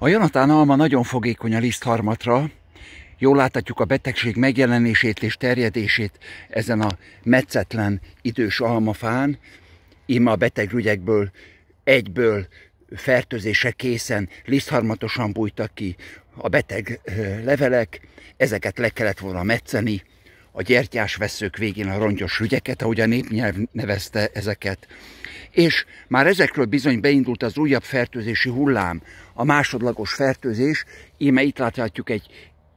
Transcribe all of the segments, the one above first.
A Jonatán alma nagyon fogékony a lisztharmatra, jól láthatjuk a betegség megjelenését és terjedését ezen a meccetlen idős almafán. Ima a beteg rügyekből egyből fertőzése készen, lisztharmatosan bújtak ki a beteg levelek, ezeket le kellett volna metszeni, a gyertyás veszők végén a rongyos ügyeket, ahogy a népnyelv nevezte ezeket. És már ezekről bizony beindult az újabb fertőzési hullám, a másodlagos fertőzés, íme itt láthatjuk egy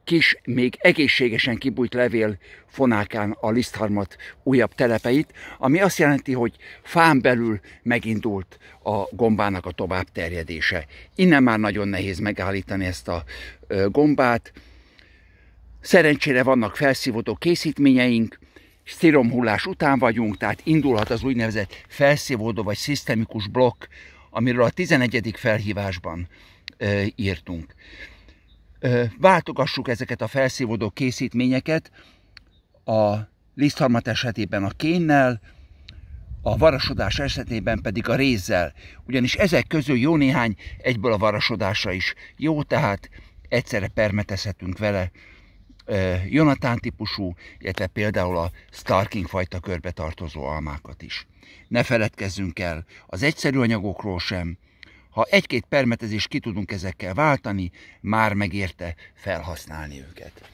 kis, még egészségesen kibújt levél fonákán a lisztharmat újabb telepeit, ami azt jelenti, hogy fán belül megindult a gombának a tovább terjedése. Innen már nagyon nehéz megállítani ezt a gombát, Szerencsére vannak felszívódó készítményeink, sztiromhullás után vagyunk, tehát indulhat az úgynevezett felszívódó vagy szisztemikus blokk, amiről a 11. felhívásban ö, írtunk. Ö, váltogassuk ezeket a felszívódó készítményeket a lisztharmat esetében a kénnel, a varasodás esetében pedig a rézzel, ugyanis ezek közül jó néhány egyből a varasodásra is jó, tehát egyszerre permetezhetünk vele Jonatán típusú, illetve például a Starking fajta körbe tartozó almákat is. Ne feledkezzünk el az egyszerű anyagokról sem, ha egy-két permetezést ki tudunk ezekkel váltani, már megérte felhasználni őket.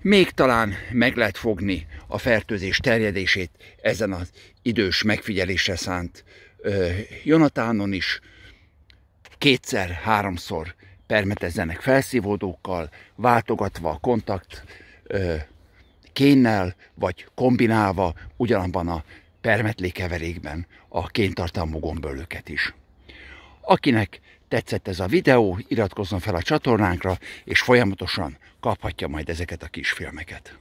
Még talán meg lehet fogni a fertőzés terjedését ezen az idős megfigyelésre szánt Jonatánon is. Kétszer, háromszor permetezzenek felszívódókkal, váltogatva a kontakt ö, kénnel, vagy kombinálva ugyanabban a permetlé keverékben a kéntartalmú gombölőket is. Akinek tetszett ez a videó, iratkozzon fel a csatornánkra, és folyamatosan kaphatja majd ezeket a kisfilmeket.